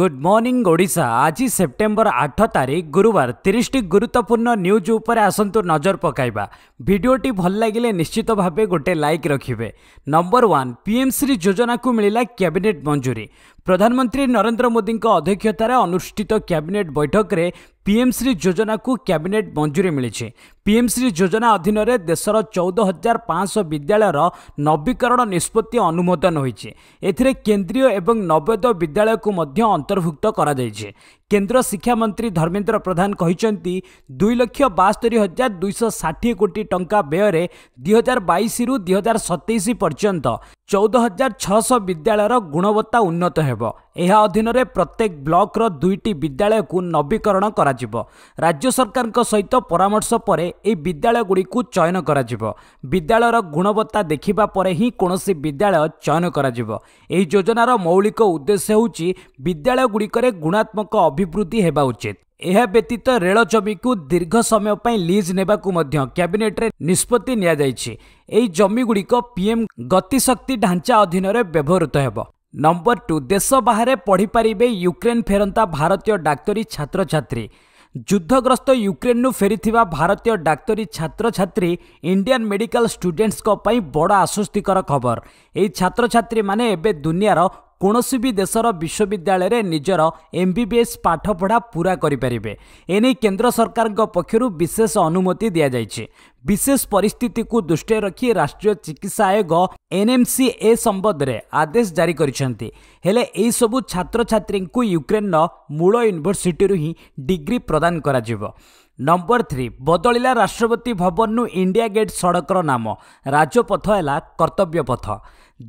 good morning Odisha ଆଜି September ଆଠ ତାରିଖ ଗୁରୁବାର ତିରିଶଟି ଗୁରୁତ୍ୱପୂର୍ଣ୍ଣ ନ୍ୟୁଜ୍ ଉପରେ ଆସନ୍ତୁ ନଜର ପକାଇବା ଭିଡ଼ିଓଟି ଭଲ ଲାଗିଲେ ନିଶ୍ଚିତ ଭାବେ ଗୋଟେ ଲାଇକ୍ ରଖିବେ ନମ୍ବର ୱାନ୍ ପିଏମ୍ସି ଯୋଜନାକୁ ମିଳିଲା କ୍ୟାବିନେଟ୍ ମଞ୍ଜୁରୀ ପ୍ରଧାନମନ୍ତ୍ରୀ ନରେନ୍ଦ୍ର ମୋଦିଙ୍କ ଅଧ୍ୟକ୍ଷତାରେ ଅନୁଷ୍ଠିତ କ୍ୟାବିନେଟ୍ ବୈଠକରେ ପିଏମ୍ଶ୍ରୀ ଯୋଜନାକୁ କ୍ୟାବିନେଟ୍ ମଞ୍ଜୁରୀ ମିଳିଛି ପିଏମ୍ଶ୍ରୀ ଯୋଜନା ଅଧୀନରେ ଦେଶର ଚଉଦ ହଜାର ପାଞ୍ଚଶହ ବିଦ୍ୟାଳୟର ନବୀକରଣ ନିଷ୍ପତ୍ତି ଅନୁମୋଦନ ହୋଇଛି ଏଥିରେ କେନ୍ଦ୍ରୀୟ ଏବଂ ନବୋଦୟ ବିଦ୍ୟାଳୟକୁ ମଧ୍ୟ ଅନ୍ତର୍ଭୁକ୍ତ କରାଯାଇଛି କେନ୍ଦ୍ର ଶିକ୍ଷାମନ୍ତ୍ରୀ ଧର୍ମେନ୍ଦ୍ର ପ୍ରଧାନ କହିଛନ୍ତି ଦୁଇ ଲକ୍ଷ ବାସ୍ତରି ହଜାର ଦୁଇଶହ ଷାଠିଏ କୋଟି ଟଙ୍କା ବ୍ୟୟରେ ଦୁଇହଜାର ବାଇଶରୁ ଦୁଇହଜାର ସତେଇଶ ପର୍ଯ୍ୟନ୍ତ ଚଉଦ ହଜାର ଛଅଶହ ବିଦ୍ୟାଳୟର ଗୁଣବତ୍ତା ଉନ୍ନତ ହେବ ଏହା ଅଧୀନରେ ପ୍ରତ୍ୟେକ ବ୍ଲକର ଦୁଇଟି ବିଦ୍ୟାଳୟକୁ ନବୀକରଣ କରାଯିବ ରାଜ୍ୟ ସରକାରଙ୍କ ସହିତ ପରାମର୍ଶ ପରେ ଏହି ବିଦ୍ୟାଳୟଗୁଡ଼ିକୁ ଚୟନ କରାଯିବ ବିଦ୍ୟାଳୟର ଗୁଣବତ୍ତା ଦେଖିବା ପରେ ହିଁ କୌଣସି ବିଦ୍ୟାଳୟ ଚୟନ କରାଯିବ ଏହି ଯୋଜନାର ମୌଳିକ ଉଦ୍ଦେଶ୍ୟ ହେଉଛି ବିଦ୍ୟାଳୟଗୁଡ଼ିକରେ ଗୁଣାତ୍ମକ ଅଭିଯୋଗ ଅଭିବୃଦ୍ଧି ହେବା ଉଚିତ ଏହା ବ୍ୟତୀତ ରେଳ ଜମିକୁ ଦୀର୍ଘ ସମୟ ପାଇଁ ଲିଜ୍ ନେବାକୁ ମଧ୍ୟ କ୍ୟାବିନେଟ୍ରେ ନିଷ୍ପତ୍ତି ନିଆଯାଇଛି ଏହି ଜମିଗୁଡ଼ିକ ପିଏମ୍ ଗତିଶକ୍ତି ଢାଞ୍ଚା ଅଧୀନରେ ବ୍ୟବହୃତ ହେବ ନମ୍ବର ଟୁ ଦେଶ ବାହାରେ ପଢ଼ିପାରିବେ ୟୁକ୍ରେନ୍ ଫେରନ୍ତା ଭାରତୀୟ ଡାକ୍ତରୀ ଛାତ୍ରଛାତ୍ରୀ ଯୁଦ୍ଧଗ୍ରସ୍ତ ୟୁକ୍ରେନ୍ରୁ ଫେରିଥିବା ଭାରତୀୟ ଡାକ୍ତରୀ ଛାତ୍ରଛାତ୍ରୀ ଇଣ୍ଡିଆନ୍ ମେଡିକାଲ ଷ୍ଟୁଡେଣ୍ଟସ୍ଙ୍କ ପାଇଁ ବଡ଼ ଆଶ୍ୱସ୍ତିକର ଖବର ଏହି ଛାତ୍ରଛାତ୍ରୀମାନେ ଏବେ ଦୁନିଆର କୌଣସି ବି ଦେଶର ବିଶ୍ୱବିଦ୍ୟାଳୟରେ ନିଜର ଏମ୍ବିବିଏସ୍ ପାଠପଢ଼ା ପୂରା କରିପାରିବେ ଏନେଇ କେନ୍ଦ୍ର ସରକାରଙ୍କ ପକ୍ଷରୁ ବିଶେଷ ଅନୁମତି ଦିଆଯାଇଛି ବିଶେଷ ପରିସ୍ଥିତିକୁ ଦୃଷ୍ଟିରେ ରଖି ରାଷ୍ଟ୍ରୀୟ ଚିକିତ୍ସା ଆୟୋଗ ଏନ୍ଏମ୍ସି ଏ ସମ୍ବନ୍ଧରେ ଆଦେଶ ଜାରି କରିଛନ୍ତି ହେଲେ ଏହିସବୁ ଛାତ୍ରଛାତ୍ରୀଙ୍କୁ ୟୁକ୍ରେନ୍ର ମୂଳ ୟୁନିଭର୍ସିଟିରୁ ହିଁ ଡିଗ୍ରୀ ପ୍ରଦାନ କରାଯିବ ନମ୍ବର ଥ୍ରୀ ବଦଳିଲା ରାଷ୍ଟ୍ରପତି ଭବନରୁ ଇଣ୍ଡିଆ ଗେଟ୍ ସଡ଼କର ନାମ ରାଜପଥ ହେଲା କର୍ତ୍ତବ୍ୟ ପଥ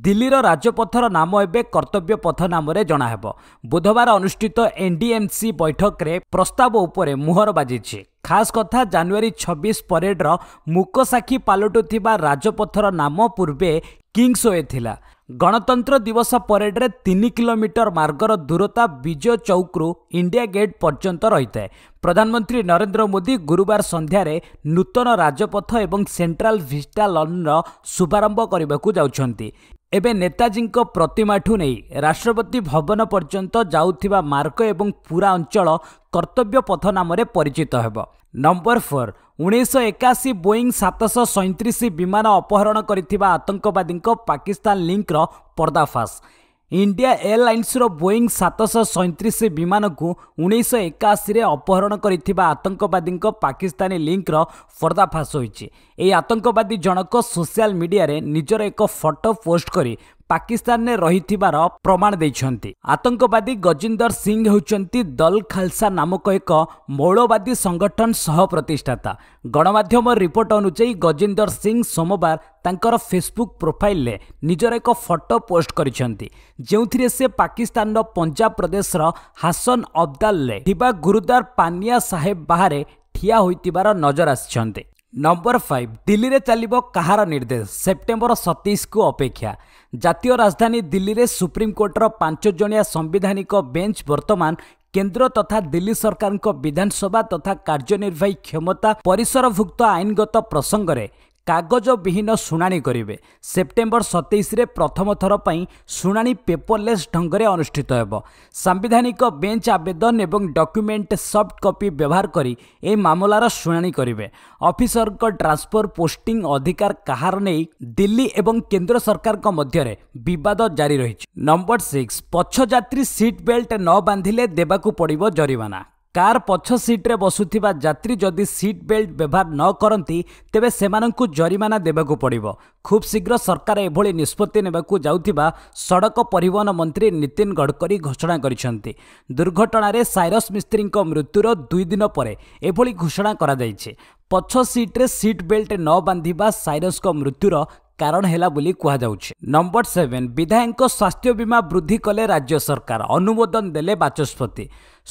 ଦିଲ୍ଲୀର ରାଜପଥର ନାମ ଏବେ କର୍ତ୍ତବ୍ୟ ପଥ ନାମରେ ଜଣାହେବ ବୁଧବାର ଅନୁଷ୍ଠିତ ଏନ୍ଡିଏମ୍ସି ବୈଠକରେ ପ୍ରସ୍ତାବ ଉପରେ ମୁହର ବାଜିଛି ଖାସ୍ କଥା ଜାନୁଆରୀ ଛବିଶ ପରେଡ୍ର ମୁକସାକ୍ଷୀ ପାଲଟୁଥିବା ରାଜପଥର ନାମ ପୂର୍ବେ କିଙ୍ଗସୱେ ଥିଲା ଗଣତନ୍ତ୍ର ଦିବସ ପରେଡ୍ରେ ତିନି କିଲୋମିଟର ମାର୍ଗର ଦୂରତା ବିଜୟ ଚୌକରୁ ଇଣ୍ଡିଆ ଗେଟ୍ ପର୍ଯ୍ୟନ୍ତ ରହିଥାଏ ପ୍ରଧାନମନ୍ତ୍ରୀ ନରେନ୍ଦ୍ର ମୋଦି ଗୁରୁବାର ସନ୍ଧ୍ୟାରେ ନୂତନ ରାଜପଥ ଏବଂ ସେଣ୍ଟ୍ରାଲ ଭିଷ୍ଟା ଲନ୍ର ଶୁଭାରମ୍ଭ କରିବାକୁ ଯାଉଛନ୍ତି ଏବେ ନେତାଜୀଙ୍କ ପ୍ରତିମାଠୁ ନେଇ ରାଷ୍ଟ୍ରପତି ଭବନ ପର୍ଯ୍ୟନ୍ତ ଯାଉଥିବା ମାର୍ଗ ଏବଂ ପୁରା ଅଞ୍ଚଳ କର୍ତ୍ତବ୍ୟ ପଥ ନାମରେ ପରିଚିତ ହେବ ନମ୍ବର ଫୋର୍ ଉଣେଇଶହ ଏକାଅଶୀ ବୋଇଂ ସାତଶହ ସଇଁତିରିଶ ବିମାନ ଅପହରଣ କରିଥିବା ଆତଙ୍କବାଦୀଙ୍କ ପାକିସ୍ତାନ ଲିଙ୍କର ପର୍ଦ୍ଦାଫାସ୍ ଇଣ୍ଡିଆ ଏୟାରଲାଇନ୍ସର ବୋଇଂ ସାତଶହ ସଇଁତିରିଶ ବିମାନକୁ ଉଣେଇଶହ ଏକାଅଶୀରେ ଅପହରଣ କରିଥିବା ଆତଙ୍କବାଦୀଙ୍କ ପାକିସ୍ତାନୀ ଲିଙ୍କର ପର୍ଦ୍ଦାଫାସ ହୋଇଛି ଏହି ଆତଙ୍କବାଦୀ ଜଣକ ସୋସିଆଲ ମିଡ଼ିଆରେ ନିଜର ଏକ ଫଟୋ ପୋଷ୍ଟ କରି ପାକିସ୍ତାନରେ ରହିଥିବାର ପ୍ରମାଣ ଦେଇଛନ୍ତି ଆତଙ୍କବାଦୀ ଗଜିନ୍ଦର ସିଂହ ହେଉଛନ୍ତି ଦଲ୍ ଖାଲସା ନାମକ ଏକ ମୌଳବାଦୀ ସଂଗଠନ ସହ ପ୍ରତିଷ୍ଠାତା ଗଣମାଧ୍ୟମ ରିପୋର୍ଟ ଅନୁଯାୟୀ ଗଜିନ୍ଦର ସିଂହ ସୋମବାର ତାଙ୍କର ଫେସବୁକ୍ ପ୍ରୋଫାଇଲରେ ନିଜର ଏକ ଫଟୋ ପୋଷ୍ଟ କରିଛନ୍ତି ଯେଉଁଥିରେ ସେ ପାକିସ୍ତାନର ପଞ୍ଜାବ ପ୍ରଦେଶର ହାସନ ଅବଦାଲରେ ଥିବା ଗୁରୁଦ୍ୱାର ପାନିଆ ସାହେବ ବାହାରେ ଠିଆ ହୋଇଥିବାର ନଜର ଆସିଛନ୍ତି ନମ୍ବର ଫାଇଭ୍ ଦିଲ୍ଲୀରେ ଚାଲିବ କାହାର ନିର୍ଦ୍ଦେଶ ସେପ୍ଟେମ୍ବର ସତେଇଶକୁ ଅପେକ୍ଷା ଜାତୀୟ ରାଜଧାନୀ ଦିଲ୍ଲୀରେ ସୁପ୍ରିମକୋର୍ଟର ପାଞ୍ଚ ଜଣିଆ ସାମ୍ବିଧାନିକ ବେଞ୍ଚ ବର୍ତ୍ତମାନ କେନ୍ଦ୍ର ତଥା ଦିଲ୍ଲୀ ସରକାରଙ୍କ ବିଧାନସଭା ତଥା କାର୍ଯ୍ୟନିର୍ବାହୀ କ୍ଷମତା ପରିସରଭୁକ୍ତ ଆଇନଗତ ପ୍ରସଙ୍ଗରେ କାଗଜ ବିହୀନ ଶୁଣାଣି କରିବେ ସେପ୍ଟେମ୍ବର ସତେଇଶରେ ପ୍ରଥମ ଥର ପାଇଁ ଶୁଣାଣି ପେପରଲେସ୍ ଢଙ୍ଗରେ ଅନୁଷ୍ଠିତ ହେବ ସାମ୍ବିଧାନିକ ବେଞ୍ଚ ଆବେଦନ ଏବଂ ଡକ୍ୟୁମେଣ୍ଟ ସଫ୍ଟ କପି ବ୍ୟବହାର କରି ଏହି ମାମଲାର ଶୁଣାଣି କରିବେ ଅଫିସରଙ୍କ ଟ୍ରାନ୍ସଫର ପୋଷ୍ଟିଂ ଅଧିକାର କାହାର ନେଇ ଦିଲ୍ଲୀ ଏବଂ କେନ୍ଦ୍ର ସରକାରଙ୍କ ମଧ୍ୟରେ ବିବାଦ ଜାରି ରହିଛି ନମ୍ବର ସିକ୍ସ ପଛଯାତ୍ରୀ ସିଟ୍ ବେଲ୍ଟ ନ ବାନ୍ଧିଲେ ଦେବାକୁ ପଡ଼ିବ ଜରିମାନା କାର୍ ପଛ ସିଟ୍ରେ ବସୁଥିବା ଯାତ୍ରୀ ଯଦି ସିଟ୍ ବେଲ୍ଟ ବ୍ୟବହାର ନ କରନ୍ତି ତେବେ ସେମାନଙ୍କୁ ଜରିମାନା ଦେବାକୁ ପଡ଼ିବ ଖୁବ୍ ଶୀଘ୍ର ସରକାର ଏଭଳି ନିଷ୍ପତ୍ତି ନେବାକୁ ଯାଉଥିବା ସଡ଼କ ପରିବହନ ମନ୍ତ୍ରୀ ନୀତିନ ଗଡ଼କରୀ ଘୋଷଣା କରିଛନ୍ତି ଦୁର୍ଘଟଣାରେ ସାଇରସ୍ ମିସ୍ତ୍ରୀଙ୍କ ମୃତ୍ୟୁର ଦୁଇ ଦିନ ପରେ ଏଭଳି ଘୋଷଣା କରାଯାଇଛି ପଛ ସିଟ୍ରେ ସିଟ୍ ବେଲ୍ଟ ନ ବାନ୍ଧିବା ସାଇରସ୍ଙ୍କ ମୃତ୍ୟୁର କାରଣ ହେଲା ବୋଲି କୁହାଯାଉଛି ନମ୍ବର ସେଭେନ ବିଧାୟକଙ୍କ ସ୍ୱାସ୍ଥ୍ୟ ବୀମା ବୃଦ୍ଧି କଲେ ରାଜ୍ୟ ସରକାର ଅନୁମୋଦନ ଦେଲେ ବାଚସ୍ପତି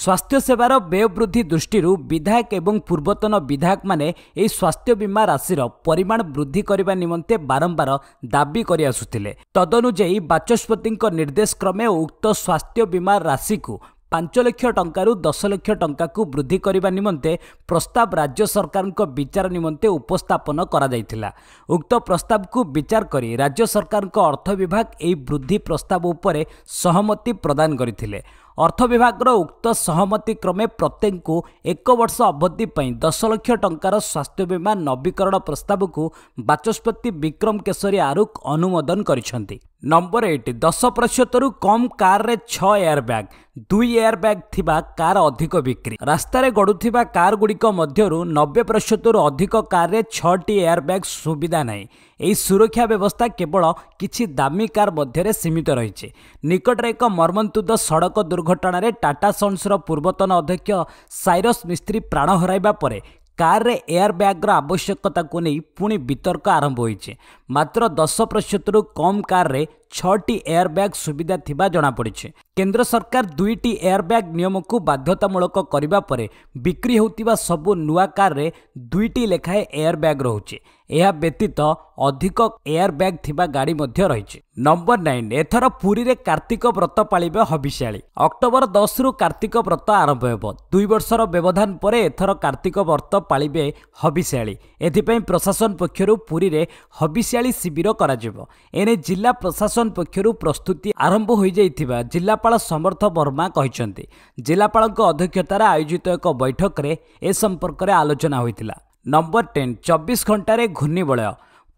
ସ୍ୱାସ୍ଥ୍ୟ ସେବାର ବ୍ୟୟ ବୃଦ୍ଧି ଦୃଷ୍ଟିରୁ ବିଧାୟକ ଏବଂ ପୂର୍ବତନ ବିଧାୟକମାନେ ଏହି ସ୍ୱାସ୍ଥ୍ୟ ବୀମା ରାଶିର ପରିମାଣ ବୃଦ୍ଧି କରିବା ନିମନ୍ତେ ବାରମ୍ବାର ଦାବି କରିଆସୁଥିଲେ ତଦନୁଯାୟୀ ବାଚସ୍ପତିଙ୍କ ନିର୍ଦ୍ଦେଶ କ୍ରମେ ଉକ୍ତ ସ୍ୱାସ୍ଥ୍ୟ ବୀମା ରାଶିକୁ ପାଞ୍ଚ ଲକ୍ଷ ଟଙ୍କାରୁ ଦଶ ଲକ୍ଷ ଟଙ୍କାକୁ ବୃଦ୍ଧି କରିବା ନିମନ୍ତେ ପ୍ରସ୍ତାବ ରାଜ୍ୟ ସରକାରଙ୍କ ବିଚାର ନିମନ୍ତେ ଉପସ୍ଥାପନ କରାଯାଇଥିଲା ଉକ୍ତ ପ୍ରସ୍ତାବକୁ ବିଚାର କରି ରାଜ୍ୟ ସରକାରଙ୍କ ଅର୍ଥ ବିଭାଗ ଏହି ବୃଦ୍ଧି ପ୍ରସ୍ତାବ ଉପରେ ସହମତି ପ୍ରଦାନ କରିଥିଲେ ଅର୍ଥ ବିଭାଗର ଉକ୍ତ ସହମତି କ୍ରମେ ପ୍ରତ୍ୟେକଙ୍କୁ ଏକ ବର୍ଷ ଅବଧି ପାଇଁ ଦଶ ଲକ୍ଷ ଟଙ୍କାର ସ୍ୱାସ୍ଥ୍ୟ ବୀମା ନବୀକରଣ ପ୍ରସ୍ତାବକୁ ବାଚସ୍ପତି ବିକ୍ରମ କେଶରୀ ଆରୁଖ ଅନୁମୋଦନ କରିଛନ୍ତି ନମ୍ବର ଏଇଟ୍ ଦଶ ପ୍ରତିଶତରୁ କମ୍ କାର୍ରେ ଛଅ ଏୟାର ବ୍ୟାଗ୍ ଦୁଇ ଏୟାର ବ୍ୟାଗ୍ ଥିବା କାର୍ ଅଧିକ ବିକ୍ରି ରାସ୍ତାରେ ଗଡ଼ୁଥିବା କାର୍ଗୁଡ଼ିକ ମଧ୍ୟରୁ ନବେ ପ୍ରତିଶତରୁ ଅଧିକ କାର୍ରେ ଛଅଟି ଏୟାର ବ୍ୟାଗ୍ ସୁବିଧା ନାହିଁ ଏହି ସୁରକ୍ଷା ବ୍ୟବସ୍ଥା କେବଳ କିଛି ଦାମୀ କାର୍ ମଧ୍ୟରେ ସୀମିତ ରହିଛି ନିକଟରେ ଏକ ମର୍ମନ୍ତୁଦ ସଡ଼କ ଦୁର୍ଘଟଣାରେ ଟାଟା ସନ୍ସର ପୂର୍ବତନ ଅଧ୍ୟକ୍ଷ ସାଇରସ୍ ମିସ୍ତ୍ରୀ ପ୍ରାଣ ହରାଇବା ପରେ କାର୍ରେ ଏୟାର୍ ବ୍ୟାଗ୍ର ଆବଶ୍ୟକତାକୁ ନେଇ ପୁଣି ବିତର୍କ ଆରମ୍ଭ ହୋଇଛି ମାତ୍ର ଦଶ ପ୍ରତିଶତରୁ କମ୍ କାର୍ରେ ଛଅଟି ଏୟାର୍ ବ୍ୟାଗ୍ ସୁବିଧା ଥିବା ଜଣାପଡ଼ିଛି କେନ୍ଦ୍ର ସରକାର ଦୁଇଟି ଏୟାର୍ ବ୍ୟାଗ୍ ନିୟମକୁ ବାଧ୍ୟତାମୂଳକ କରିବା ପରେ ବିକ୍ରି ହେଉଥିବା ସବୁ ନୂଆ କାର୍ରେ ଦୁଇଟି ଲେଖାଏଁ ଏୟାର୍ ବ୍ୟାଗ୍ ରହୁଛି ଏହା ବ୍ୟତୀତ ଅଧିକ ଏୟାର ବ୍ୟାଗ୍ ଥିବା ଗାଡ଼ି ମଧ୍ୟ ରହିଛି ନମ୍ବର ନାଇନ୍ ଏଥର ପୁରୀରେ କାର୍ତ୍ତିକ ବ୍ରତ ପାଳିବେ ହବିଶାଳୀ ଅକ୍ଟୋବର ଦଶରୁ କାର୍ତ୍ତିକ ବ୍ରତ ଆରମ୍ଭ ହେବ ଦୁଇ ବର୍ଷର ବ୍ୟବଧାନ ପରେ ଏଥର କାର୍ତ୍ତିକ ବ୍ରତ ପାଳିବେ ହବିଶାଳୀ ଏଥିପାଇଁ ପ୍ରଶାସନ ପକ୍ଷରୁ ପୁରୀରେ ହବିଶାଳୀ ଶିବିର କରାଯିବ ଏଣେ ଜିଲ୍ଲା ପ୍ରଶାସନ ପକ୍ଷରୁ ପ୍ରସ୍ତୁତି ଆରମ୍ଭ ହୋଇଯାଇଥିବା ଜିଲ୍ଲାପାଳ ସମର୍ଥ ବର୍ମା କହିଛନ୍ତି ଜିଲ୍ଲାପାଳଙ୍କ ଅଧ୍ୟକ୍ଷତାରେ ଆୟୋଜିତ ଏକ ବୈଠକରେ ଏ ସମ୍ପର୍କରେ ଆଲୋଚନା ହୋଇଥିଲା ନମ୍ବର ଟେନ୍ ଚବିଶ ଘଣ୍ଟାରେ ଘୂର୍ଣ୍ଣିବଳୟ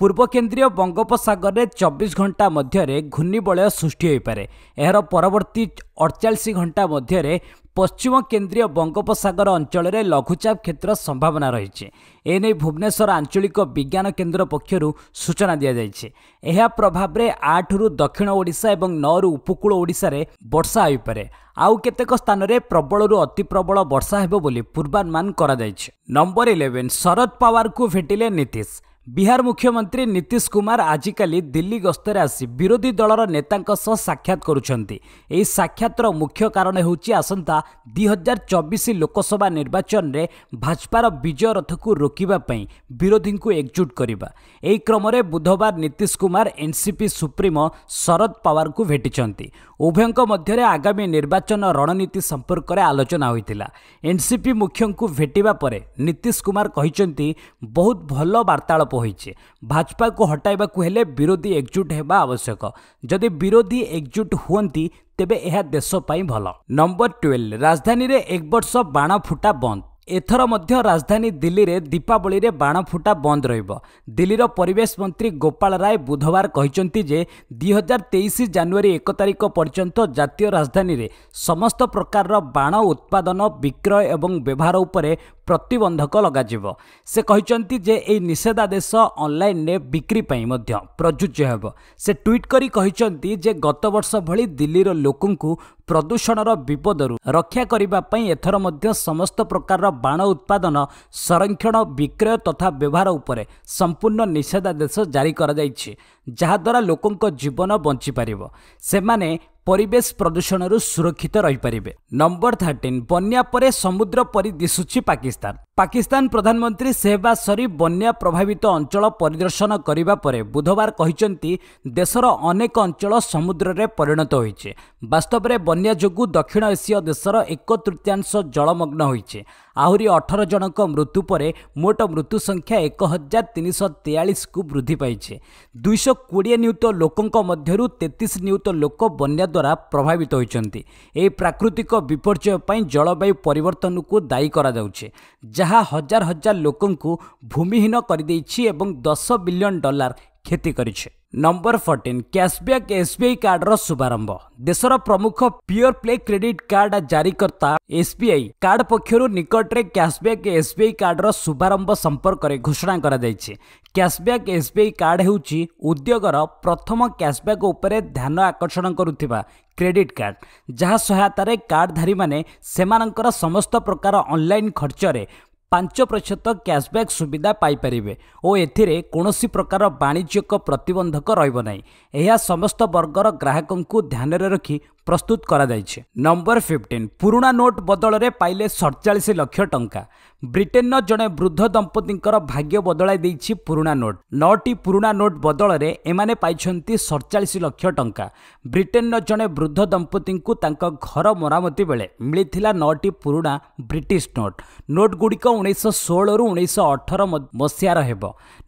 ପୂର୍ବ କେନ୍ଦ୍ରୀୟ ବଙ୍ଗୋପସାଗରରେ ଚବିଶ ଘଣ୍ଟା ମଧ୍ୟରେ ଘୂର୍ଣ୍ଣିବଳୟ ସୃଷ୍ଟି ହୋଇପାରେ ଏହାର ପରବର୍ତ୍ତୀ ଅଠଚାଳିଶ ଘଣ୍ଟା ମଧ୍ୟରେ ପଶ୍ଚିମ କେନ୍ଦ୍ରୀୟ ବଙ୍ଗୋପସାଗର ଅଞ୍ଚଳରେ ଲଘୁଚାପ କ୍ଷେତ୍ର ସମ୍ଭାବନା ରହିଛି ଏନେଇ ଭୁବନେଶ୍ୱର ଆଞ୍ଚଳିକ ବିଜ୍ଞାନ କେନ୍ଦ୍ର ପକ୍ଷରୁ ସୂଚନା ଦିଆଯାଇଛି ଏହା ପ୍ରଭାବରେ ଆଠରୁ ଦକ୍ଷିଣ ଓଡ଼ିଶା ଏବଂ ନଅରୁ ଉପକୂଳ ଓଡ଼ିଶାରେ ବର୍ଷା ହୋଇପାରେ ଆଉ କେତେକ ସ୍ଥାନରେ ପ୍ରବଳରୁ ଅତିପ୍ରବଳ ବର୍ଷା ହେବ ବୋଲି ପୂର୍ବାନୁମାନ କରାଯାଇଛି ନମ୍ବର ଇଲେଭେନ୍ ଶରଦ ପାୱାରକୁ ଭେଟିଲେ ନୀତିଶ ବିହାର ମୁଖ୍ୟମନ୍ତ୍ରୀ ନୀତିଶ କୁମାର ଆଜିକାଲି ଦିଲ୍ଲୀ ଗସ୍ତରେ ଆସି ବିରୋଧୀ ଦଳର ନେତାଙ୍କ ସହ ସାକ୍ଷାତ କରୁଛନ୍ତି ଏହି ସାକ୍ଷାତର ମୁଖ୍ୟ କାରଣ ହେଉଛି ଆସନ୍ତା ଦୁଇ ହଜାର ଚବିଶ ଲୋକସଭା ନିର୍ବାଚନରେ ଭାଜପାର ବିଜୟ ରଥକୁ ରୋକିବା ପାଇଁ ବିରୋଧୀଙ୍କୁ ଏକଜୁଟ କରିବା ଏହି କ୍ରମରେ ବୁଧବାର ନୀତିଶ କୁମାର ଏନ୍ସିପି ସୁପ୍ରିମୋ ଶରଦ ପାୱାରଙ୍କୁ ଭେଟିଛନ୍ତି ଉଭୟଙ୍କ ମଧ୍ୟରେ ଆଗାମୀ ନିର୍ବାଚନ ରଣନୀତି ସମ୍ପର୍କରେ ଆଲୋଚନା ହୋଇଥିଲା ଏନ୍ସିପି ମୁଖ୍ୟଙ୍କୁ ଭେଟିବା ପରେ ନୀତିଶ କୁମାର କହିଛନ୍ତି ବହୁତ ଭଲ ବାର୍ତ୍ତାଳାପ ହୋଇଛି ଭାଜପାକୁ ହଟାଇବାକୁ ହେଲେ ବିରୋଧୀ ଏକଜୁଟ ହେବା ଆବଶ୍ୟକ ଯଦି ବିରୋଧୀ ଏକଜୁଟ ହୁଅନ୍ତି ତେବେ ଏହା ଦେଶ ପାଇଁ ଭଲ ନମ୍ବର ଟୁଏଲ୍ଭ ରାଜଧାନୀରେ ଏକ ବର୍ଷ ବାଣ ଫୁଟା ବନ୍ଦ ଏଥର ମଧ୍ୟ ରାଜଧାନୀ ଦିଲ୍ଲୀରେ ଦୀପାବଳିରେ ବାଣଫୁଟା ବନ୍ଦ ରହିବ ଦିଲ୍ଲୀର ପରିବେଶ ମନ୍ତ୍ରୀ ଗୋପାଳ ରାୟ ବୁଧବାର କହିଛନ୍ତି ଯେ ଦୁଇ ହଜାର ତେଇଶ ଜାନୁଆରୀ ଏକ ତାରିଖ ପର୍ଯ୍ୟନ୍ତ ଜାତୀୟ ରାଜଧାନୀରେ ସମସ୍ତ ପ୍ରକାରର ବାଣ ଉତ୍ପାଦନ ବିକ୍ରୟ ଏବଂ ବ୍ୟବହାର ଉପରେ ପ୍ରତିବନ୍ଧକ ଲଗାଯିବ ସେ କହିଛନ୍ତି ଯେ ଏହି ନିଷେଧାଦେଶ ଅନ୍ଲାଇନ୍ରେ ବିକ୍ରି ପାଇଁ ମଧ୍ୟ ପ୍ରଯୁଜ୍ୟ ହେବ ସେ ଟ୍ୱିଟ୍ କରି କହିଛନ୍ତି ଯେ ଗତବର୍ଷ ଭଳି ଦିଲ୍ଲୀର ଲୋକଙ୍କୁ ପ୍ରଦୂଷଣର ବିପଦରୁ ରକ୍ଷା କରିବା ପାଇଁ ଏଥର ମଧ୍ୟ ସମସ୍ତ ପ୍ରକାରର ବାଣ ଉତ୍ପାଦନ ସଂରକ୍ଷଣ ବିକ୍ରୟ ତଥା ବ୍ୟବହାର ଉପରେ ସମ୍ପୂର୍ଣ୍ଣ ନିଷେଧାଦେଶ ଜାରି କରାଯାଇଛି ଯାହାଦ୍ୱାରା ଲୋକଙ୍କ ଜୀବନ ବଞ୍ଚିପାରିବ ସେମାନେ ପରିବେଶ ପ୍ରଦୂଷଣରୁ ସୁରକ୍ଷିତ ରହିପାରିବେ ନମ୍ବର ଥାର୍ଟିନ୍ ବନ୍ୟା ପରେ ସମୁଦ୍ର ପରି ଦିଶୁଛି ପାକିସ୍ତାନ ପାକିସ୍ତାନ ପ୍ରଧାନମନ୍ତ୍ରୀ ସେହବାଜ ସରିଫ ବନ୍ୟା ପ୍ରଭାବିତ ଅଞ୍ଚଳ ପରିଦର୍ଶନ କରିବା ପରେ ବୁଧବାର କହିଛନ୍ତି ଦେଶର ଅନେକ ଅଞ୍ଚଳ ସମୁଦ୍ରରେ ପରିଣତ ହୋଇଛି ବାସ୍ତବରେ ବନ୍ୟା ଯୋଗୁଁ ଦକ୍ଷିଣ ଏସୀୟ ଦେଶର ଏକ ତୃତୀୟାଂଶ ଜଳମଗ୍ନ ହୋଇଛି ଆହୁରି ଅଠର ଜଣଙ୍କ ମୃତ୍ୟୁ ପରେ ମୋଟ ମୃତ୍ୟୁ ସଂଖ୍ୟା ଏକ ହଜାର ତିନିଶହ ତେୟାଳିଶକୁ ବୃଦ୍ଧି ପାଇଛି ଦୁଇଶହ କୋଡ଼ିଏ ନିୟୁତ ଲୋକଙ୍କ ମଧ୍ୟରୁ ତେତିଶ ନିୟୁତ ଲୋକ ବନ୍ୟା ଦ୍ୱାରା ପ୍ରଭାବିତ ହୋଇଛନ୍ତି ଏହି ପ୍ରାକୃତିକ ବିପର୍ଯ୍ୟୟ ପାଇଁ ଜଳବାୟୁ ପରିବର୍ତ୍ତନକୁ ଦାୟୀ କରାଯାଉଛି ଯାହା ହଜାର ହଜାର ଲୋକଙ୍କୁ ଭୂମିହୀନ କରିଦେଇଛି ଏବଂ ଦଶ ବିଲିୟନ୍ ଡଲାର କ୍ଷତି କରିଛି ନମ୍ବର ଫର୍ଟିନ୍ କ୍ୟାସବ୍ୟାକ୍ ଏସ୍ବିଆଇ କାର୍ଡର ଶୁଭାରମ୍ଭ ଦେଶର ପ୍ରମୁଖ ପିଓର ପ୍ଲେ କ୍ରେଡିଟ୍ କାର୍ଡ ଜାରିକର୍ତ୍ତା ଏସ୍ବିଆଇ କାର୍ଡ ପକ୍ଷରୁ ନିକଟରେ କ୍ୟାସବ୍ୟାକ୍ ଏସ୍ବିଆଇ କାର୍ଡର ଶୁଭାରମ୍ଭ ସମ୍ପର୍କରେ ଘୋଷଣା କରାଯାଇଛି କ୍ୟାସବ୍ୟାକ୍ ଏସ୍ବିଆଇ କାର୍ଡ ହେଉଛି ଉଦ୍ୟୋଗର ପ୍ରଥମ କ୍ୟାସବ୍ୟାକ୍ ଉପରେ ଧ୍ୟାନ ଆକର୍ଷଣ କରୁଥିବା କ୍ରେଡିଟ୍ କାର୍ଡ ଯାହା ସହାୟତାରେ କାର୍ଡଧାରୀମାନେ ସେମାନଙ୍କର ସମସ୍ତ ପ୍ରକାର ଅନ୍ଲାଇନ୍ ଖର୍ଚ୍ଚରେ ପାଞ୍ଚ ପ୍ରତିଶତ କ୍ୟାସ୍ବ୍ୟାକ୍ ସୁବିଧା ପାଇପାରିବେ ଓ ଏଥିରେ କୌଣସି ପ୍ରକାର ବାଣିଜ୍ୟିକ ପ୍ରତିବନ୍ଧକ ରହିବ ନାହିଁ ଏହା ସମସ୍ତ ବର୍ଗର ଗ୍ରାହକଙ୍କୁ ଧ୍ୟାନରେ ରଖି ପ୍ରସ୍ତୁତ କରାଯାଇଛି ନମ୍ବର ଫିଫ୍ଟିନ୍ ପୁରୁଣା ନୋଟ୍ ବଦଳରେ ପାଇଲେ ସଡ଼ଚାଳିଶ ଲକ୍ଷ ଟଙ୍କା ବ୍ରିଟେନ୍ର ଜଣେ ବୃଦ୍ଧ ଦମ୍ପତିଙ୍କର ଭାଗ୍ୟ ବଦଳାଇ ଦେଇଛି ପୁରୁଣା ନୋଟ୍ ନଅଟି ପୁରୁଣା ନୋଟ୍ ବଦଳରେ ଏମାନେ ପାଇଛନ୍ତି ସଡ଼ଚାଳିଶ ଲକ୍ଷ ଟଙ୍କା ବ୍ରିଟେନ୍ର ଜଣେ ବୃଦ୍ଧ ଦମ୍ପତିଙ୍କୁ ତାଙ୍କ ଘର ମରାମତି ବେଳେ ମିଳିଥିଲା ନଅଟି ପୁରୁଣା ବ୍ରିଟିଶ ନୋଟ୍ ନୋଟ୍ଗୁଡ଼ିକ ଉଣେଇଶହ ଷୋହଳରୁ ଉଣେଇଶହ ଅଠର ମସିହାର ହେବ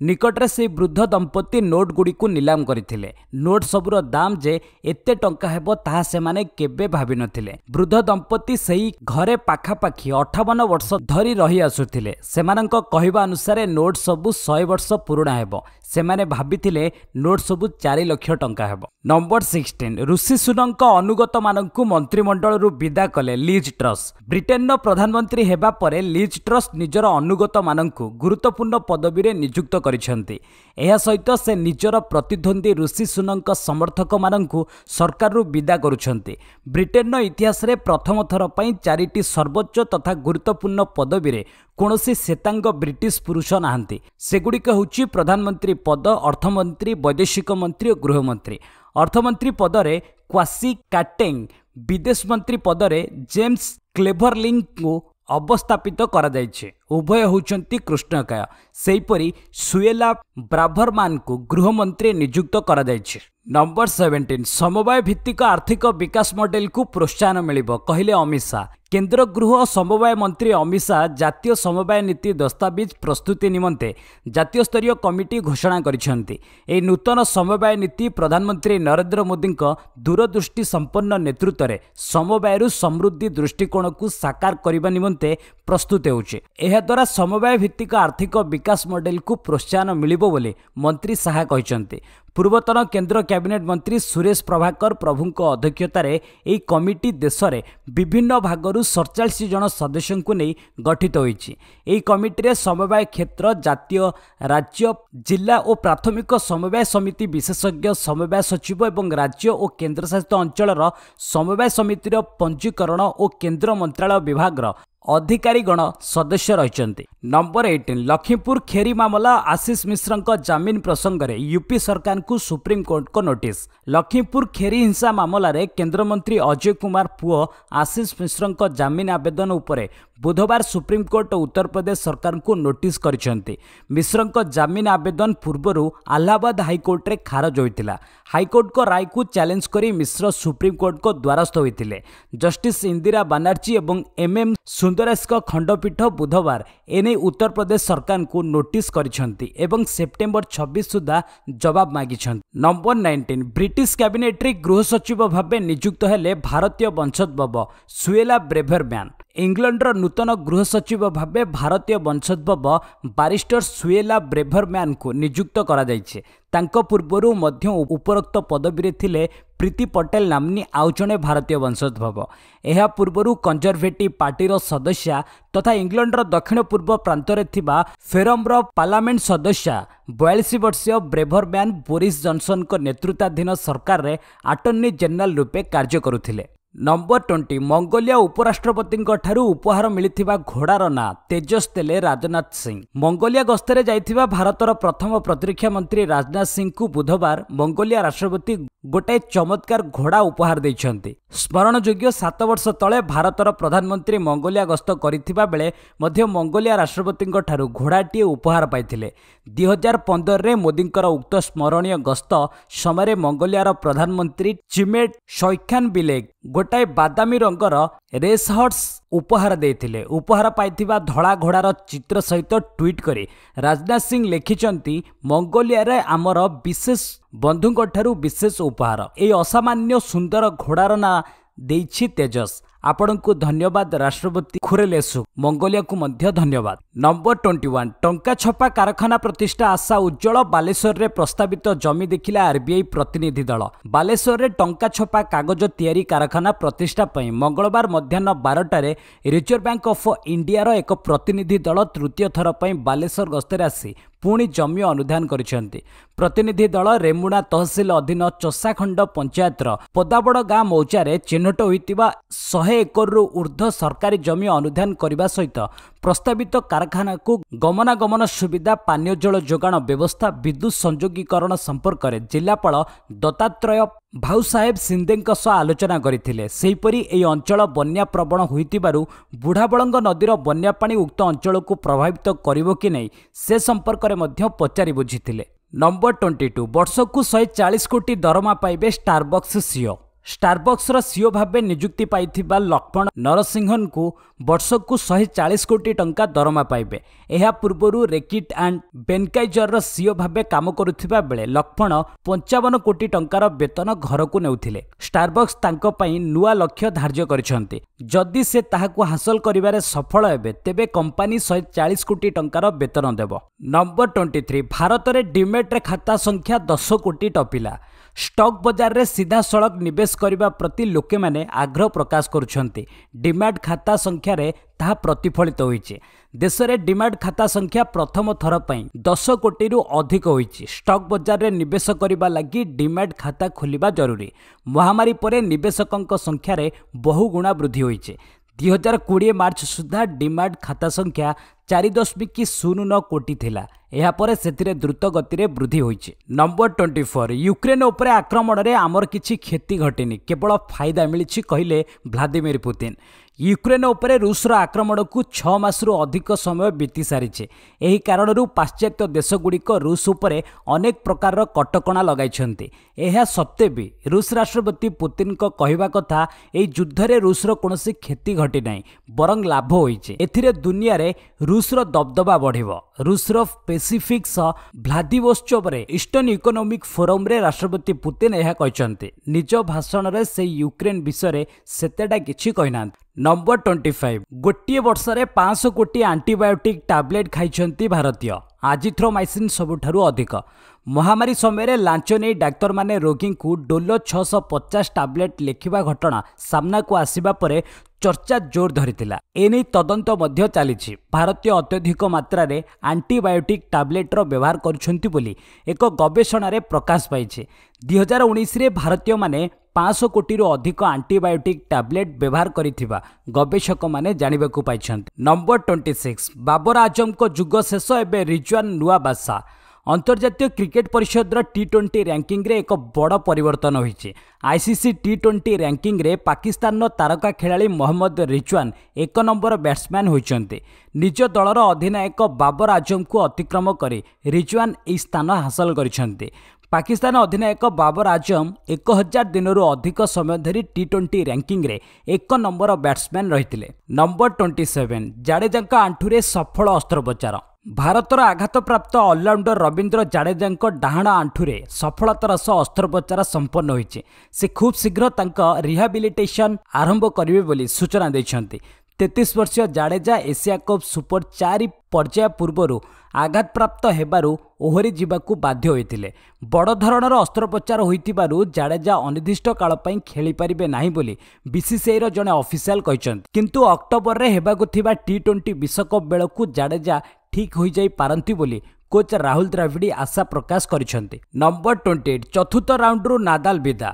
ନିକଟରେ ସେହି ବୃଦ୍ଧ ଦମ୍ପତି ନୋଟ୍ଗୁଡ଼ିକୁ ନିଲାମ କରିଥିଲେ ନୋଟ୍ ସବୁର ଦାମ୍ ଯେ ଏତେ ଟଙ୍କା ହେବ ତାହା ସେମାନେ ସେମାନେ କେବେ ଭାବିନଥିଲେ ବୃଦ୍ଧ ଦମ୍ପତି ସେହି ଘରେ ପାଖାପାଖି ଅଠାବନ ବର୍ଷ ଧରି ରହି ଆସୁଥିଲେ ସେମାନଙ୍କ କହିବା ଅନୁସାରେ ନୋଟ୍ ସବୁ ଶହେ ବର୍ଷ ପୁରୁଣା ହେବ ସେମାନେ ଭାବିଥିଲେ ନୋଟ୍ ସବୁ ଚାରି ଲକ୍ଷ ଟଙ୍କା ହେବ ନମ୍ବର ସିକ୍ସଟିନ୍ ଋଷି ସୁନଙ୍କ ଅନୁଗତମାନଙ୍କୁ ମନ୍ତ୍ରିମଣ୍ଡଳରୁ ବିଦା କଲେ ଲିଜ୍ ଟ୍ରଷ୍ଟ ବ୍ରିଟେନ୍ର ପ୍ରଧାନମନ୍ତ୍ରୀ ହେବା ପରେ ଲିଜ୍ ଟ୍ରଷ୍ଟ ନିଜର ଅନୁଗତମାନଙ୍କୁ ଗୁରୁତ୍ୱପୂର୍ଣ୍ଣ ପଦବୀରେ ନିଯୁକ୍ତ କରିଛନ୍ତି ଏହା ସହିତ ସେ ନିଜର ପ୍ରତିଦ୍ୱନ୍ଦ୍ୱୀ ଋଷି ସୁନଙ୍କ ସମର୍ଥକମାନଙ୍କୁ ସରକାରରୁ ବିଦା କରୁଛନ୍ତି ବ୍ରିଟେନ୍ର ଇତିହାସରେ ପ୍ରଥମ ଥର ପାଇଁ ଚାରିଟି ସର୍ବୋଚ୍ଚ ତଥା ଗୁରୁତ୍ୱପୂର୍ଣ୍ଣ ପଦବୀରେ କୌଣସି ଶ୍ୱେତାଙ୍ଗ ବ୍ରିଟିଶ ପୁରୁଷ ନାହାନ୍ତି ସେଗୁଡ଼ିକ ହେଉଛି ପ୍ରଧାନମନ୍ତ୍ରୀ ପଦ ଅର୍ଥମନ୍ତ୍ରୀ ବୈଦେଶିକ ମନ୍ତ୍ରୀ ଓ ଗୃହମନ୍ତ୍ରୀ ଅର୍ଥମନ୍ତ୍ରୀ ପଦରେ କ୍ୱାସି କାଟେଙ୍ଗ ବିଦେଶ ମନ୍ତ୍ରୀ ପଦରେ ଜେମ୍ସ କ୍ଲେଭରଲିଙ୍କୁ ଅବସ୍ଥାପିତ କରାଯାଇଛି ଉଭୟ ହେଉଛନ୍ତି କୃଷ୍ଣକାୟ ସେହିପରି ସୁଏଲା ବ୍ରାଭରମାନଙ୍କୁ ଗୃହମନ୍ତ୍ରୀ ନିଯୁକ୍ତ କରାଯାଇଛି ନମ୍ବର ସେଭେନଟିନ୍ ସମବାୟ ଭିତ୍ତିକ ଆର୍ଥିକ ବିକାଶ ମଡେଲକୁ ପ୍ରୋତ୍ସାହନ ମିଳିବ କହିଲେ ଅମିତ ଶାହା କେନ୍ଦ୍ର ଗୃହ ସମବାୟ ମନ୍ତ୍ରୀ ଅମିତ ଶାହା ଜାତୀୟ ସମବାୟ ନୀତି ଦସ୍ତାବିଜ ପ୍ରସ୍ତୁତି ନିମନ୍ତେ ଜାତୀୟ ସ୍ତରୀୟ କମିଟି ଘୋଷଣା କରିଛନ୍ତି ଏହି ନୂତନ ସମବାୟ ନୀତି ପ୍ରଧାନମନ୍ତ୍ରୀ ନରେନ୍ଦ୍ର ମୋଦିଙ୍କ ଦୂରଦୃଷ୍ଟି ସମ୍ପନ୍ନ ନେତୃତ୍ୱରେ ସମବାୟରୁ ସମୃଦ୍ଧି ଦୃଷ୍ଟିକୋଣକୁ ସାକାର କରିବା ନିମନ୍ତେ ପ୍ରସ୍ତୁତ ହେଉଛି ଏହା ଏହାଦ୍ୱାରା ସମବାୟ ଭିତ୍ତିକ ଆର୍ଥିକ ବିକାଶ ମଡେଲକୁ ପ୍ରୋତ୍ସାହନ ମିଳିବ ବୋଲି ମନ୍ତ୍ରୀ ଶାହା କହିଛନ୍ତି ପୂର୍ବତନ କେନ୍ଦ୍ର କ୍ୟାବିନେଟ୍ ମନ୍ତ୍ରୀ ସୁରେଶ ପ୍ରଭାକର ପ୍ରଭୁଙ୍କ ଅଧ୍ୟକ୍ଷତାରେ ଏହି କମିଟି ଦେଶରେ ବିଭିନ୍ନ ଭାଗରୁ ସତଚାଳିଶ ଜଣ ସଦସ୍ୟଙ୍କୁ ନେଇ ଗଠିତ ହୋଇଛି ଏହି କମିଟିରେ ସମବାୟ କ୍ଷେତ୍ର ଜାତୀୟ ରାଜ୍ୟ ଜିଲ୍ଲା ଓ ପ୍ରାଥମିକ ସମବାୟ ସମିତି ବିଶେଷଜ୍ଞ ସମବାୟ ସଚିବ ଏବଂ ରାଜ୍ୟ ଓ କେନ୍ଦ୍ରଶାସିତ ଅଞ୍ଚଳର ସମବାୟ ସମିତିର ପଞ୍ଜୀକରଣ ଓ କେନ୍ଦ୍ର ମନ୍ତ୍ରଣାଳୟ ବିଭାଗର ଅଧିକାରୀଗଣ ସଦସ୍ୟ ରହିଛନ୍ତି ନମ୍ବର ଏଇଟିନ୍ ଲକ୍ଷ୍ମୀପୁର ଖେରି ମାମଲା ଆଶିଷ ମିଶ୍ରଙ୍କ ଜାମିନ ପ୍ରସଙ୍ଗରେ ୟୁପି ସରକାରଙ୍କୁ ସୁପ୍ରିମକୋର୍ଟଙ୍କ ନୋଟିସ୍ ଲକ୍ଷ୍ମୀପୁର ଖେରି ହିଂସା ମାମଲାରେ କେନ୍ଦ୍ରମନ୍ତ୍ରୀ ଅଜୟ କୁମାର ପୁଅ ଆଶିଷ ମିଶ୍ରଙ୍କ ଜାମିନ ଆବେଦନ ଉପରେ ବୁଧବାର ସୁପ୍ରିମକୋର୍ଟ ଉତ୍ତରପ୍ରଦେଶ ସରକାରଙ୍କୁ ନୋଟିସ୍ କରିଛନ୍ତି ମିଶ୍ରଙ୍କ ଜାମିନ ଆବେଦନ ପୂର୍ବରୁ ଆହ୍ଲାବାଦ ହାଇକୋର୍ଟରେ ଖାରଜ ହୋଇଥିଲା ହାଇକୋର୍ଟଙ୍କ ରାୟକୁ ଚ୍ୟାଲେଞ୍ଜ କରି ମିଶ୍ର ସୁପ୍ରିମକୋର୍ଟଙ୍କ ଦ୍ୱାରସ୍ଥ ହୋଇଥିଲେ ଜଷ୍ଟିସ୍ ଇନ୍ଦିରା ବାନାର୍ଜୀ ଏବଂ ଏମ୍ଏମ୍ ସୁନ୍ଦରେଶଙ୍କ ଖଣ୍ଡପୀଠ ବୁଧବାର ଏନେଇ ଉତ୍ତରପ୍ରଦେଶ ସରକାରଙ୍କୁ ନୋଟିସ୍ କରିଛନ୍ତି ଏବଂ ସେପ୍ଟେମ୍ବର ଛବିଶ ସୁଦ୍ଧା ଜବାବ ମାଗିଛନ୍ତି ନମ୍ବର ନାଇଣ୍ଟିନ୍ ବ୍ରିଟିଶ କ୍ୟାବିନେଟ୍ରେ ଗୃହ ସଚିବ ଭାବେ ନିଯୁକ୍ତ ହେଲେ ଭାରତୀୟ ବଂଶୋଦ୍ଭବ ସୁଏଲା ବ୍ରେଭର ମ୍ୟାନ୍ ଇଂଲଣ୍ଡର ନୂତନ ଗୃହ ସଚିବ ଭାବେ ଭାରତୀୟ ବଂଶୋଦ୍ଭବ ବାରିଷ୍ଟର ସୁଏଲା ବ୍ରେଭରମ୍ୟାନ୍ଙ୍କୁ ନିଯୁକ୍ତ କରାଯାଇଛି ତାଙ୍କ ପୂର୍ବରୁ ମଧ୍ୟ ଉପରୋକ୍ତ ପଦବୀରେ ଥିଲେ ପ୍ରୀତି ପଟେଲ ନାମ୍ନୀ ଆଉ ଜଣେ ଭାରତୀୟ ବଂଶୋଦ୍ଭବ ଏହା ପୂର୍ବରୁ କଞ୍ଜରଭେଟିଭ୍ ପାର୍ଟିର ସଦସ୍ୟା ତଥା ଇଂଲଣ୍ଡର ଦକ୍ଷିଣ ପୂର୍ବ ପ୍ରାନ୍ତରେ ଥିବା ଫେରମ୍ର ପାର୍ଲାମେଣ୍ଟ ସଦସ୍ୟା ବୟାଳିଶ ବର୍ଷୀୟ ବ୍ରେଭରମ୍ୟାନ୍ ବୋରିସ୍ ଜନ୍ସନ୍ଙ୍କ ନେତୃତ୍ୱାଧୀନ ସରକାରରେ ଆଟର୍ଣ୍ଣି ଜେନେରାଲ୍ ରୂପେ କାର୍ଯ୍ୟ କରୁଥିଲେ ନମ୍ବର ଟ୍ୱେଣ୍ଟି ମଙ୍ଗୋଲିଆ ଉପରାଷ୍ଟ୍ରପତିଙ୍କଠାରୁ ଉପହାର ମିଳିଥିବା ଘୋଡ଼ାର ନାଁ ତେଜସ୍ ଦେଲେ ରାଜନାଥ ସିଂ ମଙ୍ଗୋଲିଆ ଗସ୍ତରେ ଯାଇଥିବା ଭାରତର ପ୍ରଥମ ପ୍ରତିରକ୍ଷା ମନ୍ତ୍ରୀ ରାଜନାଥ ସିଂଙ୍କୁ ବୁଧବାର ମଙ୍ଗୋଲିଆ ରାଷ୍ଟ୍ରପତି ଗୋଟାଏ ଚମତ୍କାର ଘୋଡ଼ା ଉପହାର ଦେଇଛନ୍ତି ସ୍ମରଣଯୋଗ୍ୟ ସାତ ବର୍ଷ ତଳେ ଭାରତର ପ୍ରଧାନମନ୍ତ୍ରୀ ମଙ୍ଗୋଲିଆ ଗସ୍ତ କରିଥିବା ବେଳେ ମଧ୍ୟ ମଙ୍ଗୋଲିଆ ରାଷ୍ଟ୍ରପତିଙ୍କଠାରୁ ଘୋଡ଼ାଟିଏ ଉପହାର ପାଇଥିଲେ ଦୁଇହଜାର ପନ୍ଦରରେ ମୋଦିଙ୍କର ଉକ୍ତ ସ୍ମରଣୀୟ ଗସ୍ତ ସମୟରେ ମଙ୍ଗୋଲିଆର ପ୍ରଧାନମନ୍ତ୍ରୀ ଚିମେଟ୍ ସୈଖାନ୍ ବିଲେଗ୍ ଗୋଟାଏ ବାଦାମୀ ରଙ୍ଗର ରେସହର୍ଟସ୍ ଉପହାର ଦେଇଥିଲେ ଉପହାର ପାଇଥିବା ଧଳା ଘୋଡ଼ାର ଚିତ୍ର ସହିତ ଟ୍ୱିଟ୍ କରି ରାଜନାଥ ସିଂ ଲେଖିଛନ୍ତି ମଙ୍ଗୋଲିଆରେ ଆମର ବିଶେଷ ବନ୍ଧୁଙ୍କଠାରୁ ବିଶେଷ ଉପହାର ଏହି ଅସାମାନ୍ୟ ସୁନ୍ଦର ଘୋଡ଼ାର ନାଁ ଦେଇଛି ତେଜସ୍ ଆପଣଙ୍କୁ ଧନ୍ୟବାଦ ରାଷ୍ଟ୍ରପତି ଖୁରେଲେସୁ ମଙ୍ଗୋଲିଆକୁ ମଧ୍ୟ ଧନ୍ୟବାଦ ନମ୍ବର ଟ୍ୱେଣ୍ଟି ୱାନ୍ ଟଙ୍କା ଛପା କାରଖାନା ପ୍ରତିଷ୍ଠା ଆଶା ଉଜ୍ଜଳ ବାଲେଶ୍ୱରରେ ପ୍ରସ୍ତାବିତ ଜମି ଦେଖିଲା ଆର୍ବିଆଇ ପ୍ରତିନିଧି ଦଳ ବାଲେଶ୍ୱରରେ ଟଙ୍କା ଛପା କାଗଜ ତିଆରି କାରଖାନା ପ୍ରତିଷ୍ଠା ପାଇଁ ମଙ୍ଗଳବାର ମଧ୍ୟାହ୍ନ ବାରଟାରେ ରିଜର୍ଭ ବ୍ୟାଙ୍କ ଅଫ୍ ଇଣ୍ଡିଆର ଏକ ପ୍ରତିନିଧି ଦଳ ତୃତୀୟ ଥର ପାଇଁ ବାଲେଶ୍ୱର ଗସ୍ତରେ ଆସି ପୁଣି ଜମି ଅନୁଧ୍ୟାନ କରିଛନ୍ତି ପ୍ରତିନିଧି ଦଳ ରେମୁଣା ତହସିଲ ଅଧୀନ ଚୋଷାଖଣ୍ଡ ପଞ୍ଚାୟତର ପୋଦାବଡ଼ ଗାଁ ମୌଚାରେ ଚିହ୍ନଟ ହୋଇଥିବା ଶହେ ଏକରରୁ ଉର୍ଦ୍ଧ୍ୱ ସରକାରୀ ଜମି ଅନୁଧ୍ୟାନ କରିବା ସହିତ ପ୍ରସ୍ତାବିତ କାରଖାନାକୁ ଗମନାଗମନ ସୁବିଧା ପାନୀୟ ଜଳ ଯୋଗାଣ ବ୍ୟବସ୍ଥା ବିଦ୍ୟୁତ୍ ସଂଯୋଗୀକରଣ ସମ୍ପର୍କରେ ଜିଲ୍ଲାପାଳ ଦତ୍ତାତ୍ରୟ ଭାଉ ସାହେବ ସିନ୍ଦେଙ୍କ ସହ ଆଲୋଚନା କରିଥିଲେ ସେହିପରି ଏହି ଅଞ୍ଚଳ ବନ୍ୟା ପ୍ରବଣ ହୋଇଥିବାରୁ ବୁଢ଼ାବଳଙ୍ଗ ନଦୀର ବନ୍ୟା ପାଣି ଉକ୍ତ ଅଞ୍ଚଳକୁ ପ୍ରଭାବିତ କରିବ କି ନାହିଁ ସେ ସମ୍ପର୍କରେ ମଧ୍ୟ ପଚାରି ବୁଝିଥିଲେ ନମ୍ବର ଟ୍ୱେଣ୍ଟି ଟୁ ବର୍ଷକୁ ଶହେ ଚାଳିଶ କୋଟି ଦରମା ପାଇବେ ଷ୍ଟାରବକ୍ସ ସିଓ ଷ୍ଟାରବକ୍ସର ସିଓ ଭାବେ ନିଯୁକ୍ତି ପାଇଥିବା ଲକ୍ଷ୍ମଣ ନରସିଂହନଙ୍କୁ ବର୍ଷକୁ ଶହେ ଚାଳିଶ କୋଟି ଟଙ୍କା ଦରମା ପାଇବେ ଏହା ପୂର୍ବରୁ ରେକିଟ୍ ଆଣ୍ଡ ବେନକାଇଜରର ସିଓ ଭାବେ କାମ କରୁଥିବା ବେଳେ ଲକ୍ଷ୍ମଣ ପଞ୍ଚାବନ କୋଟି ଟଙ୍କାର ବେତନ ଘରକୁ ନେଉଥିଲେ ଷ୍ଟାରବକ୍ସ ତାଙ୍କ ପାଇଁ ନୂଆ ଲକ୍ଷ୍ୟ ଧାର୍ଯ୍ୟ କରିଛନ୍ତି ଯଦି ସେ ତାହାକୁ ହାସଲ କରିବାରେ ସଫଳ ହେବେ ତେବେ କମ୍ପାନୀ ଶହେ ଚାଳିଶ କୋଟି ଟଙ୍କାର ବେତନ ଦେବ ନମ୍ବର ଟ୍ୱେଣ୍ଟି ଥ୍ରୀ ଭାରତରେ ଡିମେଟ୍ରେ ଖାତା ସଂଖ୍ୟା ଦଶ କୋଟି ଟପିଲା ଷ୍ଟକ୍ ବଜାରରେ ସିଧାସଳଖ ନିବେଶ କରିବା ପ୍ରତି ଲୋକେମାନେ ଆଗ୍ରହ ପ୍ରକାଶ କରୁଛନ୍ତି ଡିମାଣ୍ଡ ଖାତା ସଂଖ୍ୟାରେ ତାହା ପ୍ରତିଫଳିତ ହୋଇଛି ଦେଶରେ ଡିମାଣ୍ଡ ଖାତା ସଂଖ୍ୟା ପ୍ରଥମ ଥର ପାଇଁ ଦଶ କୋଟିରୁ ଅଧିକ ହୋଇଛି ଷ୍ଟକ୍ ବଜାରରେ ନିବେଶ କରିବା ଲାଗି ଡିମାଣ୍ଡ ଖାତା ଖୋଲିବା ଜରୁରୀ ମହାମାରୀ ପରେ ନିବେଶକଙ୍କ ସଂଖ୍ୟାରେ ବହୁଗୁଣା ବୃଦ୍ଧି ହୋଇଛି ଦୁଇହଜାର କୋଡ଼ିଏ ମାର୍ଚ୍ଚ ସୁଦ୍ଧା ଡିମାଣ୍ଡ ଖାତା ସଂଖ୍ୟା ଚାରି ଦଶମିକ ଶୂନ ନଅ କୋଟି ଥିଲା ଏହାପରେ ସେଥିରେ ଦ୍ରୁତ ଗତିରେ ବୃଦ୍ଧି ହୋଇଛି ନମ୍ବର ଟ୍ୱେଣ୍ଟି ଫୋର୍ ୟୁକ୍ରେନ୍ ଉପରେ ଆକ୍ରମଣରେ ଆମର କିଛି କ୍ଷତି ଘଟିନି କେବଳ ଫାଇଦା ମିଳିଛି କହିଲେ ଭ୍ଲାଦିମିର ପୁତିନ ୟୁକ୍ରେନ୍ ଉପରେ ରୁଷର ଆକ୍ରମଣକୁ ଛଅ ମାସରୁ ଅଧିକ ସମୟ ବିତିସାରିଛି ଏହି କାରଣରୁ ପାଶ୍ଚାତ୍ୟ ଦେଶଗୁଡ଼ିକ ରୁଷ ଉପରେ ଅନେକ ପ୍ରକାରର କଟକଣା ଲଗାଇଛନ୍ତି ଏହା ସତ୍ତ୍ୱେ ବି ରୁଷ ରାଷ୍ଟ୍ରପତି ପୁତିନଙ୍କ କହିବା କଥା ଏହି ଯୁଦ୍ଧରେ ରୁଷର କୌଣସି କ୍ଷତି ଘଟିନାହିଁ ବରଂ ଲାଭ ହୋଇଛି ଏଥିରେ ଦୁନିଆରେ ରୁଷର ଦବଦବା ବଢ଼ିବ ରୁଷର भ्लादिभोत्सवर्न इकोनोमिक फोरम राष्ट्रपति पुतिन यहाँनिर निज भाषणले से युक्रेन विषय नम्बर ट्वेन्टी गोटी वर्ष कोटिबाोटिक ट्याबलेट खाई भारतीय आजिथ्रोमै अधिक ମହାମାରୀ ସମୟରେ ଲାଞ୍ଚ ନେଇ ଡାକ୍ତରମାନେ ରୋଗୀଙ୍କୁ ଡୋଲୋ ଛଅଶହ ପଚାଶ ଟାବ୍ଲେଟ୍ ଲେଖିବା ଘଟଣା ସାମ୍ନାକୁ ଆସିବା ପରେ ଚର୍ଚ୍ଚା ଜୋର ଧରିଥିଲା ଏନେଇ ତଦନ୍ତ ମଧ୍ୟ ଚାଲିଛି ଭାରତୀୟ ଅତ୍ୟଧିକ ମାତ୍ରାରେ ଆଣ୍ଟିବାୟୋଟିକ୍ ଟାବ୍ଲେଟ୍ର ବ୍ୟବହାର କରୁଛନ୍ତି ବୋଲି ଏକ ଗବେଷଣାରେ ପ୍ରକାଶ ପାଇଛି ଦୁଇହଜାର ଉଣେଇଶରେ ଭାରତୀୟମାନେ ପାଞ୍ଚଶହ କୋଟିରୁ ଅଧିକ ଆଣ୍ଟିବାୟୋଟିକ୍ ଟାବ୍ଲେଟ୍ ବ୍ୟବହାର କରିଥିବା ଗବେଷକମାନେ ଜାଣିବାକୁ ପାଇଛନ୍ତି ନମ୍ବର ଟ୍ୱେଣ୍ଟି ସିକ୍ସ ବାବର ଆଜମଙ୍କ ଯୁଗ ଶେଷ ଏବେ ରିଜୁଆନ୍ ନୂଆ ବାଦଶାହ ଅନ୍ତର୍ଜାତୀୟ କ୍ରିକେଟ୍ ପରିଷଦର ଟି ଟ୍ୱେଣ୍ଟି ର୍ୟାଙ୍କିଙ୍ଗରେ ଏକ ବଡ଼ ପରିବର୍ତ୍ତନ ହୋଇଛି ଆଇସିସି ଟି ଟ୍ୱେଣ୍ଟି ର୍ୟାଙ୍କିଙ୍ଗରେ ପାକିସ୍ତାନର ତାରକା ଖେଳାଳି ମହମ୍ମଦ ରିଚୱାନ୍ ଏକ ନମ୍ବର ବ୍ୟାଟ୍ସମ୍ୟାନ୍ ହୋଇଛନ୍ତି ନିଜ ଦଳର ଅଧିନାୟକ ବାବର ଆଜମଙ୍କୁ ଅତିକ୍ରମ କରି ରିଚୱାନ୍ ଏହି ସ୍ଥାନ ହାସଲ କରିଛନ୍ତି ପାକିସ୍ତାନ ଅଧିନାୟକ ବାବର ଆଜମ ଏକ ହଜାର ଦିନରୁ ଅଧିକ ସମୟ ଧରି ଟି ଟ୍ୱେଣ୍ଟି ର୍ୟାଙ୍କିଙ୍ଗରେ ଏକ ନମ୍ବର ବ୍ୟାଟ୍ସମ୍ୟାନ୍ ରହିଥିଲେ ନମ୍ବର ଟ୍ୱେଣ୍ଟି ସେଭେନ୍ ଜାଡ଼େଜାଙ୍କ ଆଣ୍ଠୁରେ ସଫଳ ଅସ୍ତ୍ରୋପଚାର ଭାରତର ଆଘାତପ୍ରାପ୍ତ ଅଲରାଉଣ୍ଡର ରବୀନ୍ଦ୍ର ଜାଡେଜାଙ୍କ ଡାହାଣ ଆଣ୍ଠୁରେ ସଫଳତାର ସହ ଅସ୍ତ୍ରୋପଚାର ସମ୍ପନ୍ନ ହୋଇଛି ସେ ଖୁବ୍ ଶୀଘ୍ର ତାଙ୍କ ରିହାବିଲିଟେସନ୍ ଆରମ୍ଭ କରିବେ ବୋଲି ସୂଚନା ଦେଇଛନ୍ତି ତେତିଶ ବର୍ଷୀୟ ଜାଡେଜା ଏସିଆ କପ୍ ସୁପର ଚାରି ପର୍ଯ୍ୟାୟ ପୂର୍ବରୁ ଆଘାତପ୍ରାପ୍ତ ହେବାରୁ ଓହରି ଯିବାକୁ ବାଧ୍ୟ ହୋଇଥିଲେ ବଡ଼ ଧରଣର ଅସ୍ତ୍ରୋପଚାର ହୋଇଥିବାରୁ ଜାଡେଜା ଅନିର୍ଦ୍ଦିଷ୍ଟ କାଳ ପାଇଁ ଖେଳିପାରିବେ ନାହିଁ ବୋଲି ବିସିସିଆଇର ଜଣେ ଅଫିସିଆଲ୍ କହିଛନ୍ତି କିନ୍ତୁ ଅକ୍ଟୋବରରେ ହେବାକୁ ଥିବା ଟି ଟ୍ୱେଣ୍ଟି ବିଶ୍ୱକପ୍ ବେଳକୁ ଜାଡେଜା ଠିକ୍ ହୋଇଯାଇପାରନ୍ତି ବୋଲି କୋଚ୍ ରାହୁଲ ଦ୍ରାଭିଡି ଆଶା ପ୍ରକାଶ କରିଛନ୍ତି ନମ୍ବର ଟ୍ୱେଣ୍ଟି ଏଇଟ୍ ଚତୁର୍ଥ ରାଉଣ୍ଡରୁ ନାଦାଲ ବିଦା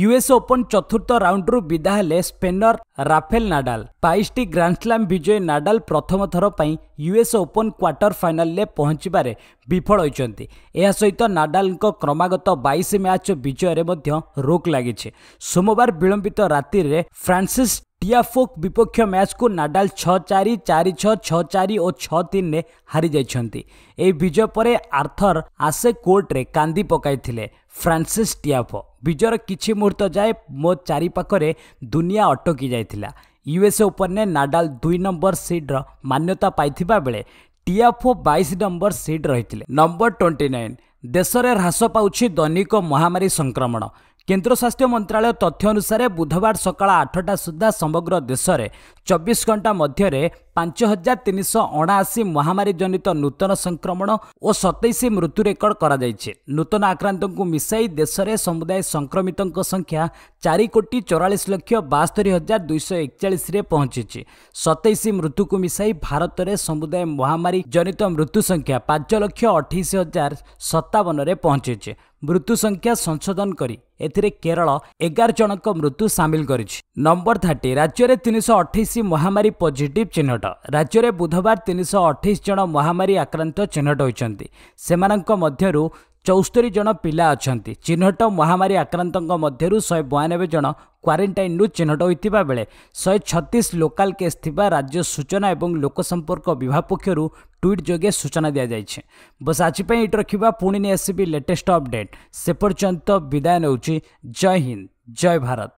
ୟୁଏସ୍ ଓପନ୍ ଚତୁର୍ଥ ରାଉଣ୍ଡରୁ ବିଦା ହେଲେ ସ୍ପେନର ରାଫେଲ ନାଡାଲ ବାଇଶଟି ଗ୍ରାଣ୍ଡସ୍ଲାମ୍ ବିଜୟୀ ନାଡାଲ ପ୍ରଥମ ଥର ପାଇଁ ୟୁଏସ୍ ଓପନ୍ କ୍ୱାର୍ଟର ଫାଇନାଲରେ ପହଞ୍ଚିବାରେ ବିଫଳ ହୋଇଛନ୍ତି ଏହା ସହିତ ନାଡାଲଙ୍କ କ୍ରମାଗତ ବାଇଶ ମ୍ୟାଚ୍ ବିଜୟରେ ମଧ୍ୟ ରୋକ୍ ଲାଗିଛି ସୋମବାର ବିଳମ୍ବିତ ରାତିରେ ଫ୍ରାନ୍ସିସ୍ टीआफोक विपक्ष मैच को नाडाल छ चार चार छ छ चारि और छ तीन ने हारी जाइए विजय पर आर्थर आसे कोर्टे कांदी पकड़ फ्रांसीस टीआफो विजयर किसी मुहूर्त जाए मो चारिपाखे दुनिया अटकी जाता यूएसए ओपन ने नाडाल दुई नंबर सीड्र मान्यता पाई बेले टीआफो बैस नंबर सीड रही नंबर ट्वेंटी नाइन देश में ह्रास पाँच दैनिक महामारी संक्रमण କେନ୍ଦ୍ର ସ୍ୱାସ୍ଥ୍ୟ ମନ୍ତ୍ରଣାଳୟ ତଥ୍ୟ ଅନୁସାରେ ବୁଧବାର ସକାଳ ଆଠଟା ସୁଦ୍ଧା ସମଗ୍ର ଦେଶରେ ଚବିଶ ଘଣ୍ଟା ମଧ୍ୟରେ ପାଞ୍ଚ ହଜାର ତିନିଶହ ଅଣାଅଶୀ ମହାମାରୀ ଜନିତ ନୂତନ ସଂକ୍ରମଣ ଓ ସତେଇଶ ମୃତ୍ୟୁ ରେକର୍ଡ କରାଯାଇଛି ନୂତନ ଆକ୍ରାନ୍ତଙ୍କୁ ମିଶାଇ ଦେଶରେ ସମୁଦାୟ ସଂକ୍ରମିତଙ୍କ ସଂଖ୍ୟା ଚାରି କୋଟି ଚଉରାଳିଶ ଲକ୍ଷ ବାସ୍ତରି ହଜାର ଦୁଇଶହ ଏକଚାଳିଶରେ ପହଞ୍ଚିଛି ସତେଇଶ ମୃତ୍ୟୁକୁ ମିଶାଇ ଭାରତରେ ସମୁଦାୟ ମହାମାରୀ ଜନିତ ମୃତ୍ୟୁ ସଂଖ୍ୟା ପାଞ୍ଚ ଲକ୍ଷ ଅଠେଇଶ ହଜାର ସତାବନରେ ପହଞ୍ଚିଛି ମୃତ୍ୟୁ ସଂଖ୍ୟା ସଂଶୋଧନ କରି ଏଥିରେ କେରଳ ଏଗାର ଜଣଙ୍କ ମୃତ୍ୟୁ ସାମିଲ କରିଛି ନମ୍ବର ଥାର୍ଟି ରାଜ୍ୟରେ ତିନିଶହ ଅଠେଇଶ ମହାମାରୀ ପଜିଟିଭ୍ ଚିହ୍ନଟ ରାଜ୍ୟରେ ବୁଧବାର ତିନିଶହ ଅଠେଇଶ ଜଣ ମହାମାରୀ ଆକ୍ରାନ୍ତ ଚିହ୍ନଟ ହୋଇଛନ୍ତି ସେମାନଙ୍କ ମଧ୍ୟରୁ ଚଉସ୍ତରୀ ଜଣ ପିଲା ଅଛନ୍ତି ଚିହ୍ନଟ ମହାମାରୀ ଆକ୍ରାନ୍ତଙ୍କ ମଧ୍ୟରୁ ଶହେ ବୟାନବେ ଜଣ କ୍ୱାରେଣ୍ଟାଇନ୍ରୁ ଚିହ୍ନଟ ହୋଇଥିବା ବେଳେ ଶହେ ଛତିଶ ଲୋକାଲ୍ କେସ୍ ଥିବା ରାଜ୍ୟ ସୂଚନା ଏବଂ ଲୋକସମ୍ପର୍କ ବିଭାଗ ପକ୍ଷରୁ ଟ୍ୱିଟ୍ ଯୋଗେ ସୂଚନା ଦିଆଯାଇଛି ବସ୍ ଆଜି ପାଇଁ ଏଇଠି ରଖିବା ପୁଣି ନେଇ ଆସିବି ଲେଟେଷ୍ଟ ଅପଡେଟ୍ ସେପର୍ଯ୍ୟନ୍ତ ବିଦାୟ ନେଉଛି ଜୟ ହିନ୍ଦ ଜୟ ଭାରତ